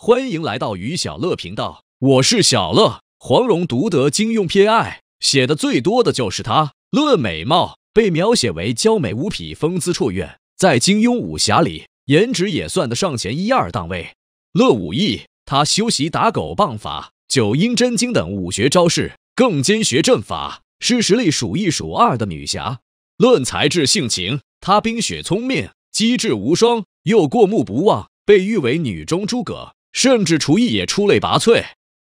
欢迎来到于小乐频道，我是小乐。黄蓉独得金庸偏爱，写的最多的就是她。论美貌，被描写为娇美无匹，风姿绰约。在金庸武侠里，颜值也算得上前一二档位。论武艺，她修习打狗棒法、九阴真经等武学招式，更兼学阵法，是实力数一数二的女侠。论才智性情，她冰雪聪明，机智无双，又过目不忘，被誉为女中诸葛。甚至厨艺也出类拔萃。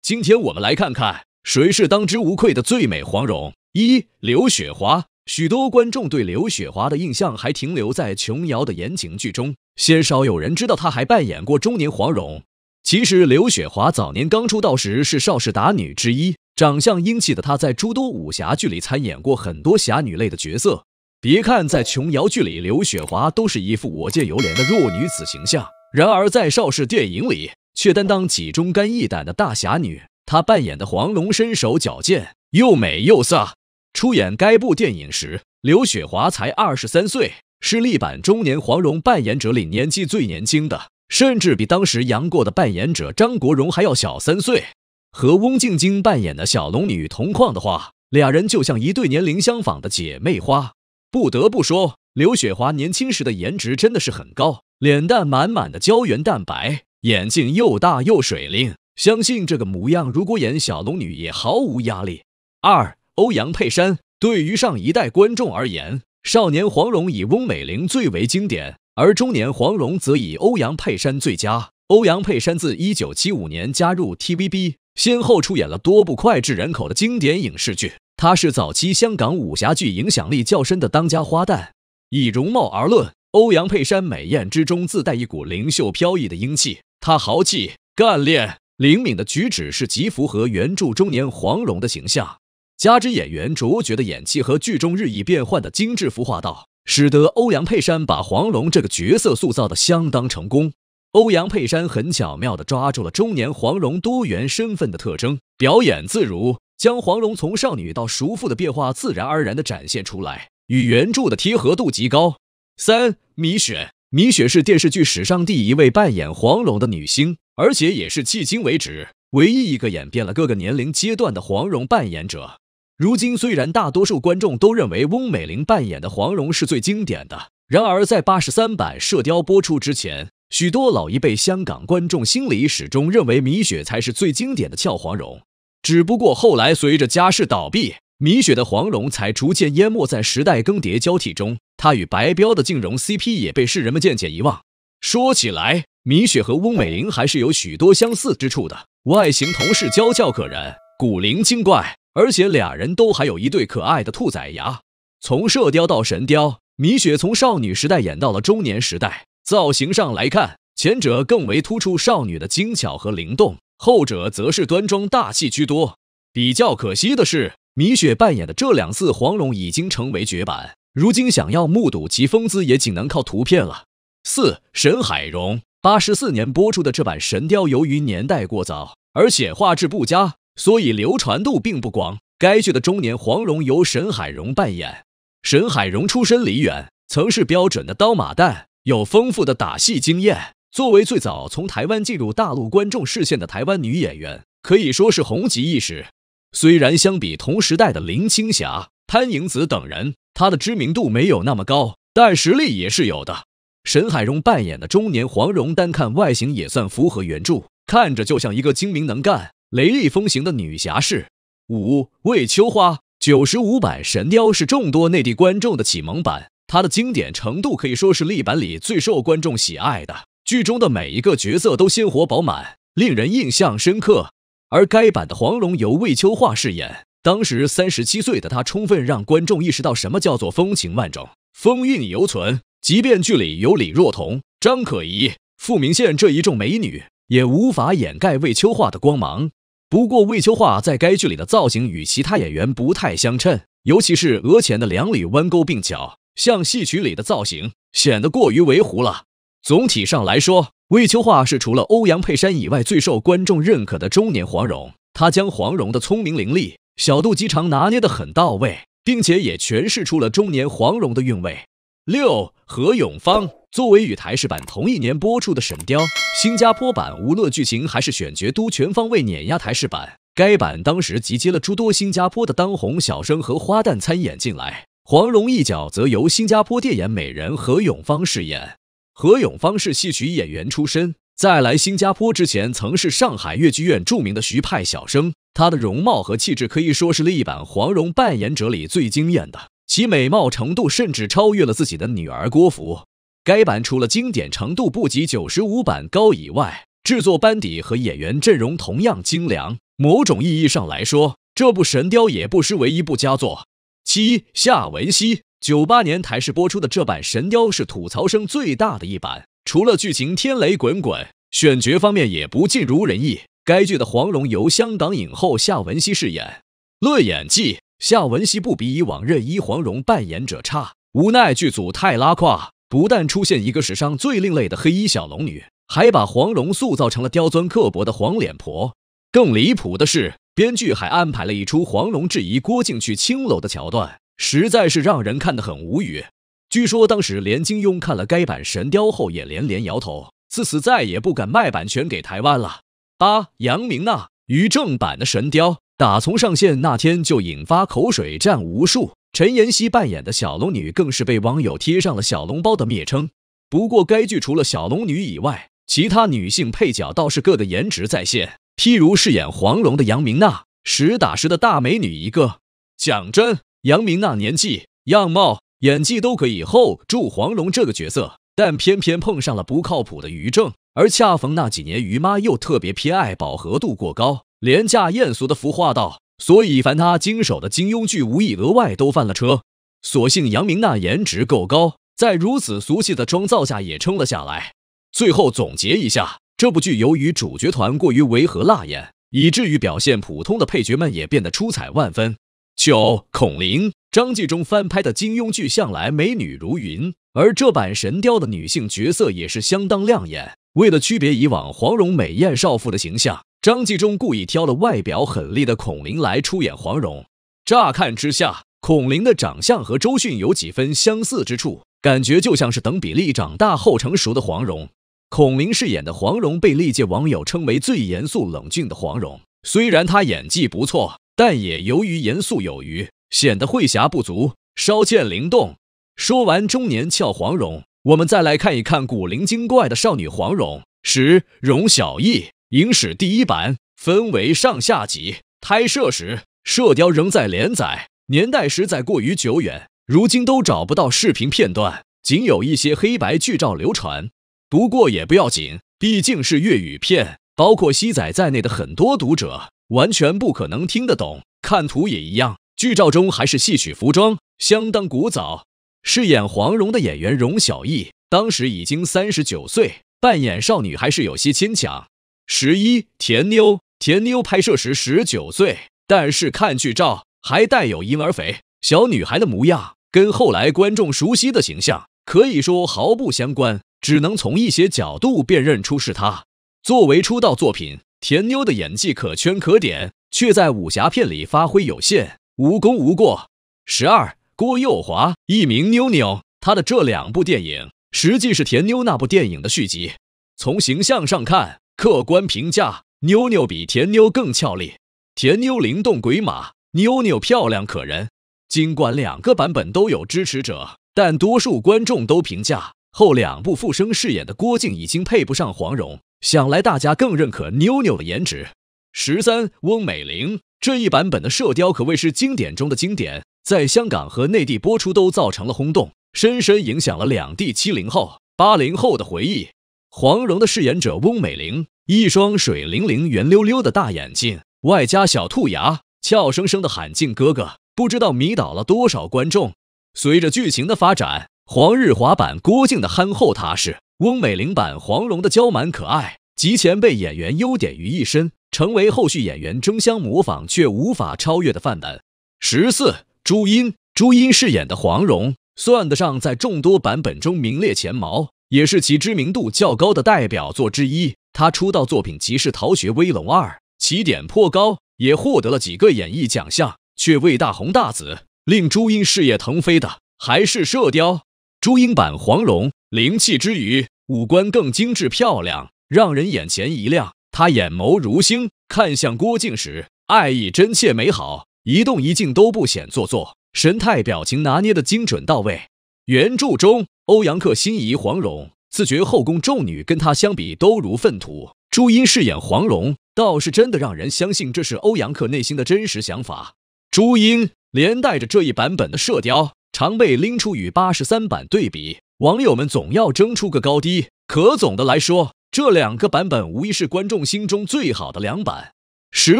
今天我们来看看谁是当之无愧的最美黄蓉。一刘雪华，许多观众对刘雪华的印象还停留在琼瑶的言情剧中，鲜少有人知道她还扮演过中年黄蓉。其实刘雪华早年刚出道时是邵氏打女之一，长相英气的她在诸多武侠剧里参演过很多侠女类的角色。别看在琼瑶剧里刘雪华都是一副我见犹怜的弱女子形象，然而在邵氏电影里。却担当起忠肝义胆的大侠女。她扮演的黄蓉身手矫健，又美又飒。出演该部电影时，刘雪华才二十三岁，是历版中年黄蓉扮演者里年纪最年轻的，甚至比当时杨过的扮演者张国荣还要小三岁。和翁静晶扮演的小龙女同框的话，俩人就像一对年龄相仿的姐妹花。不得不说，刘雪华年轻时的颜值真的是很高，脸蛋满满的胶原蛋白。眼睛又大又水灵，相信这个模样，如果演小龙女也毫无压力。二，欧阳佩珊。对于上一代观众而言，少年黄蓉以翁美玲最为经典，而中年黄蓉则以欧阳佩珊最佳。欧阳佩珊自1975年加入 TVB，先后出演了多部脍炙人口的经典影视剧。她是早期香港武侠剧影响力较深的当家花旦。以容貌而论，欧阳佩珊美艳之中自带一股灵秀飘逸的英气。他豪气、干练、灵敏的举止是极符合原著中年黄蓉的形象，加之演员卓绝的演技和剧中日益变换的精致服化道，使得欧阳佩珊把黄蓉这个角色塑造的相当成功。欧阳佩珊很巧妙地抓住了中年黄蓉多元身份的特征，表演自如，将黄蓉从少女到熟妇的变化自然而然地展现出来，与原著的贴合度极高。三米雪。米雪是电视剧史上第一位扮演黄蓉的女星，而且也是迄今为止唯一一个演遍了各个年龄阶段的黄蓉扮演者。如今虽然大多数观众都认为翁美玲扮演的黄蓉是最经典的，然而在八十三版《射雕》播出之前，许多老一辈香港观众心里始终认为米雪才是最经典的俏黄蓉。只不过后来随着家世倒闭，米雪的黄蓉才逐渐淹没在时代更迭交替中。她与白彪的靖荣 CP 也被世人们渐渐遗忘。说起来，米雪和翁美玲还是有许多相似之处的，外形同是娇俏可人、古灵精怪，而且俩人都还有一对可爱的兔崽牙。从《射雕》到《神雕》，米雪从少女时代演到了中年时代，造型上来看，前者更为突出少女的精巧和灵动，后者则是端庄大气居多。比较可惜的是，米雪扮演的这两次黄蓉已经成为绝版。如今想要目睹其风姿，也仅能靠图片了。四沈海荣》八十四年播出的这版《神雕》，由于年代过早，而且画质不佳，所以流传度并不广。该剧的中年黄蓉由沈海荣扮演。沈海荣出身梨园，曾是标准的刀马旦，有丰富的打戏经验。作为最早从台湾进入大陆观众视线的台湾女演员，可以说是红极一时。虽然相比同时代的林青霞，潘迎紫等人，她的知名度没有那么高，但实力也是有的。沈海蓉扮演的中年黄蓉，单看外形也算符合原著，看着就像一个精明能干、雷厉风行的女侠士。五魏秋花，九十五版《神雕》是众多内地观众的启蒙版，她的经典程度可以说是历版里最受观众喜爱的。剧中的每一个角色都鲜活饱满，令人印象深刻。而该版的黄蓉由魏秋桦饰演。当时三十七岁的他，充分让观众意识到什么叫做风情万种、风韵犹存。即便剧里有李若彤、张可颐、傅明宪这一众美女，也无法掩盖魏秋桦的光芒。不过，魏秋桦在该剧里的造型与其他演员不太相称，尤其是额前的两缕弯钩鬓角，像戏曲里的造型，显得过于维护了。总体上来说，魏秋桦是除了欧阳佩珊以外最受观众认可的中年黄蓉。他将黄蓉的聪明伶俐。小肚鸡肠拿捏得很到位，并且也诠释出了中年黄蓉的韵味。六何永芳作为与台视版同一年播出的《神雕》，新加坡版无论剧情还是选角都全方位碾压台视版。该版当时集结了诸多新加坡的当红小生和花旦参演进来，黄蓉一角则由新加坡电影美人何永芳饰演。何永芳是戏曲演员出身。在来新加坡之前，曾是上海越剧院著名的徐派小生。他的容貌和气质可以说是一版黄蓉扮演者里最惊艳的，其美貌程度甚至超越了自己的女儿郭芙。该版除了经典程度不及九十五版高以外，制作班底和演员阵容同样精良。某种意义上来说，这部《神雕》也不失为一部佳作。七夏文汐九八年台视播出的这版《神雕》是吐槽声最大的一版。除了剧情天雷滚滚，选角方面也不尽如人意。该剧的黄蓉由香港影后夏文熙饰演，论演技，夏文熙不比以往任一黄蓉扮演者差。无奈剧组太拉胯，不但出现一个史上最另类的黑衣小龙女，还把黄蓉塑造成了刁钻刻薄的黄脸婆。更离谱的是，编剧还安排了一出黄蓉质疑郭靖去青楼的桥段，实在是让人看得很无语。据说当时连金庸看了该版《神雕》后也连连摇头，自此再也不敢卖版权给台湾了。八杨明娜于正版的《神雕》，打从上线那天就引发口水战无数。陈妍希扮演的小龙女更是被网友贴上了“小笼包”的蔑称。不过该剧除了小龙女以外，其他女性配角倒是个的颜值在线。譬如饰演黄蓉的杨明娜，实打实的大美女一个。讲真，杨明娜年纪、样貌。演技都可以，后住黄蓉这个角色，但偏偏碰上了不靠谱的于正，而恰逢那几年于妈又特别偏爱饱和度过高、廉价艳俗的浮化道，所以凡他经手的金庸剧，无意额外都翻了车。所幸杨明那颜值够高，在如此俗气的妆造下也撑了下来。最后总结一下，这部剧由于主角团过于违和辣眼，以至于表现普通的配角们也变得出彩万分。九孔琳。张纪中翻拍的金庸剧向来美女如云，而这版《神雕》的女性角色也是相当亮眼。为了区别以往黄蓉美艳少妇的形象，张纪中故意挑了外表狠厉的孔玲来出演黄蓉。乍看之下，孔玲的长相和周迅有几分相似之处，感觉就像是等比例长大后成熟的黄蓉。孔玲饰演的黄蓉被历届网友称为最严肃冷静的黄蓉。虽然她演技不错，但也由于严肃有余。显得慧霞不足，稍见灵动。说完中年俏黄蓉，我们再来看一看古灵精怪的少女黄蓉。时容小艺，影史第一版分为上下集。拍摄时，射雕仍在连载，年代实在过于久远，如今都找不到视频片段，仅有一些黑白剧照流传。读过也不要紧，毕竟是粤语片，包括西仔在内的很多读者完全不可能听得懂，看图也一样。剧照中还是戏曲服装，相当古早。饰演黄蓉的演员容小艺当时已经三十九岁，扮演少女还是有些牵强。十一甜妞，甜妞拍摄时十九岁，但是看剧照还带有婴儿肥，小女孩的模样跟后来观众熟悉的形象可以说毫不相关，只能从一些角度辨认出是她。作为出道作品，《甜妞》的演技可圈可点，却在武侠片里发挥有限。无功无过，十二郭佑华，艺名妞妞，他的这两部电影实际是《甜妞》那部电影的续集。从形象上看，客观评价，妞妞比甜妞更俏丽，甜妞灵动鬼马，妞妞漂亮可人。尽管两个版本都有支持者，但多数观众都评价后两部复生饰演的郭靖已经配不上黄蓉，想来大家更认可妞妞的颜值。十三翁美玲。这一版本的《射雕》可谓是经典中的经典，在香港和内地播出都造成了轰动，深深影响了两地七零后、八零后的回忆。黄蓉的饰演者翁美玲，一双水灵灵、圆溜溜的大眼睛，外加小兔牙，俏生生的喊“镜哥哥”，不知道迷倒了多少观众。随着剧情的发展，黄日华版郭靖的憨厚踏实，翁美玲版黄蓉的娇蛮可爱，集前辈演员优点于一身。成为后续演员争相模仿却无法超越的范本。十四，朱茵，朱茵饰演的黄蓉，算得上在众多版本中名列前茅，也是其知名度较高的代表作之一。她出道作品即是《逃学威龙二》，起点颇高，也获得了几个演艺奖项，却未大红大紫。令朱茵事业腾飞的，还是《射雕》。朱茵版黄蓉，灵气之余，五官更精致漂亮，让人眼前一亮。他眼眸如星，看向郭靖时，爱意真切美好，一动一静都不显做作，神态表情拿捏的精准到位。原著中，欧阳克心仪黄蓉，自觉后宫众女跟他相比都如粪土。朱茵饰演黄蓉，倒是真的让人相信这是欧阳克内心的真实想法。朱茵连带着这一版本的《射雕》，常被拎出与八十三版对比，网友们总要争出个高低。可总的来说，这两个版本无疑是观众心中最好的两版。十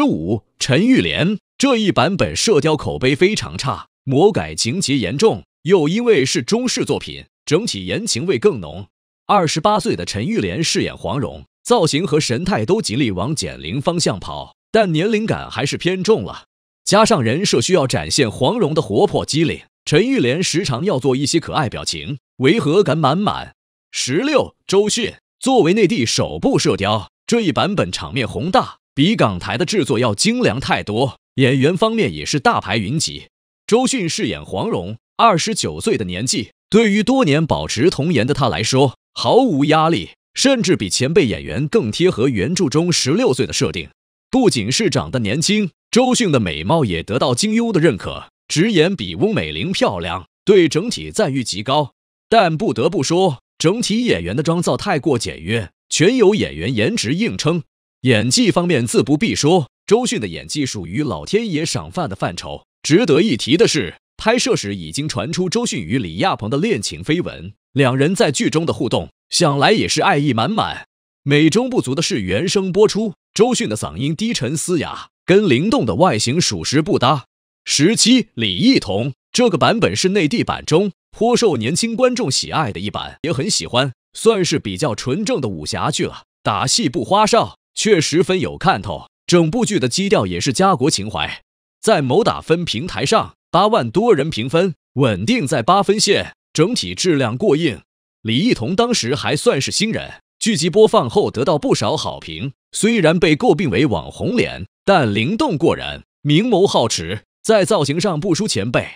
五，陈玉莲这一版本《射雕》口碑非常差，魔改情节严重，又因为是中式作品，整体言情味更浓。二十八岁的陈玉莲饰演黄蓉，造型和神态都极力往减龄方向跑，但年龄感还是偏重了。加上人设需要展现黄蓉的活泼机灵，陈玉莲时常要做一些可爱表情，违和感满满。十六周迅作为内地首部《射雕》，这一版本场面宏大，比港台的制作要精良太多。演员方面也是大牌云集，周迅饰演黄蓉，二十九岁的年纪，对于多年保持童颜的她来说毫无压力，甚至比前辈演员更贴合原著中十六岁的设定。不仅是长得年轻，周迅的美貌也得到金庸的认可，直言比翁美玲漂亮，对整体赞誉极高。但不得不说。整体演员的妆造太过简约，全由演员颜值硬撑。演技方面自不必说，周迅的演技属于老天爷赏饭的范畴。值得一提的是，拍摄时已经传出周迅与李亚鹏的恋情绯闻，两人在剧中的互动想来也是爱意满满。美中不足的是原声播出，周迅的嗓音低沉嘶哑，跟灵动的外形属实不搭。十七，李艺彤这个版本是内地版中。颇受年轻观众喜爱的一版，也很喜欢，算是比较纯正的武侠剧了。打戏不花哨，却十分有看头。整部剧的基调也是家国情怀。在某打分平台上，八万多人评分，稳定在八分线，整体质量过硬。李一桐当时还算是新人，剧集播放后得到不少好评。虽然被诟病为网红脸，但灵动过人，明眸皓齿，在造型上不输前辈，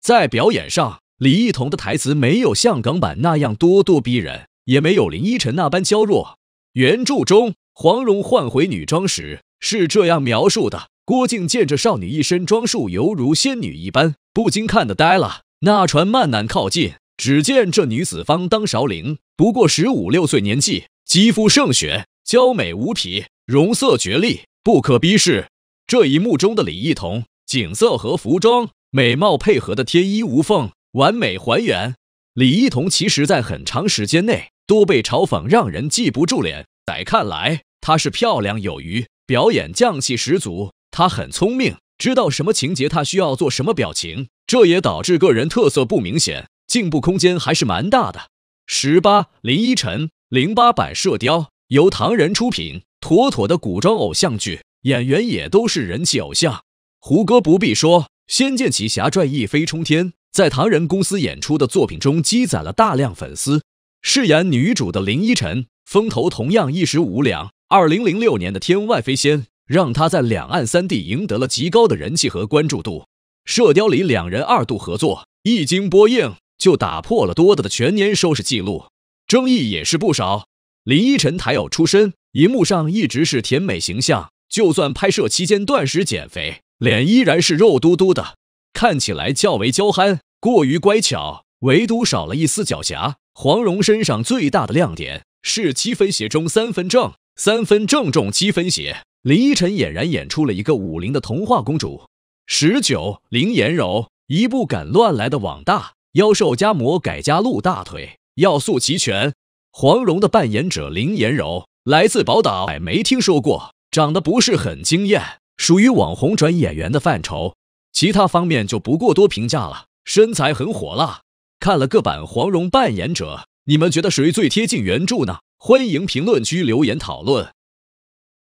在表演上。李一桐的台词没有像港版那样咄咄逼人，也没有林依晨那般娇弱。原著中，黄蓉换回女装时是这样描述的：郭靖见这少女一身装束，犹如仙女一般，不禁看得呆了。那船慢慢靠近，只见这女子方当韶龄，不过十五六岁年纪，肌肤胜雪，娇美无匹，容色绝丽，不可逼视。这一幕中的李一桐，景色和服装、美貌配合的天衣无缝。完美还原。李一桐其实在很长时间内都被嘲讽，让人记不住脸。在看来，她是漂亮有余，表演匠气十足。她很聪明，知道什么情节她需要做什么表情，这也导致个人特色不明显，进步空间还是蛮大的。十八林依晨，零八版《射雕》由唐人出品，妥妥的古装偶像剧，演员也都是人气偶像。胡歌不必说，《仙剑奇侠传》一飞冲天。在唐人公司演出的作品中，积攒了大量粉丝。饰演女主的林依晨，风头同样一时无两。二零零六年的《天外飞仙》，让她在两岸三地赢得了极高的人气和关注度。《射雕》里两人二度合作，一经播映就打破了多的的全年收视纪录，争议也是不少。林依晨台偶出身，荧幕上一直是甜美形象，就算拍摄期间断食减肥，脸依然是肉嘟嘟的。看起来较为娇憨，过于乖巧，唯独少了一丝狡黠。黄蓉身上最大的亮点是七分邪中三分正，三分正中七分邪。林依晨俨然演出了一个武林的童话公主。十九，林妍柔，一部敢乱来的网大，妖兽加魔改加露大腿，要素齐全。黄蓉的扮演者林妍柔来自宝岛，没听说过，长得不是很惊艳，属于网红转演员的范畴。其他方面就不过多评价了，身材很火辣。看了各版黄蓉扮演者，你们觉得谁最贴近原著呢？欢迎评论区留言讨论。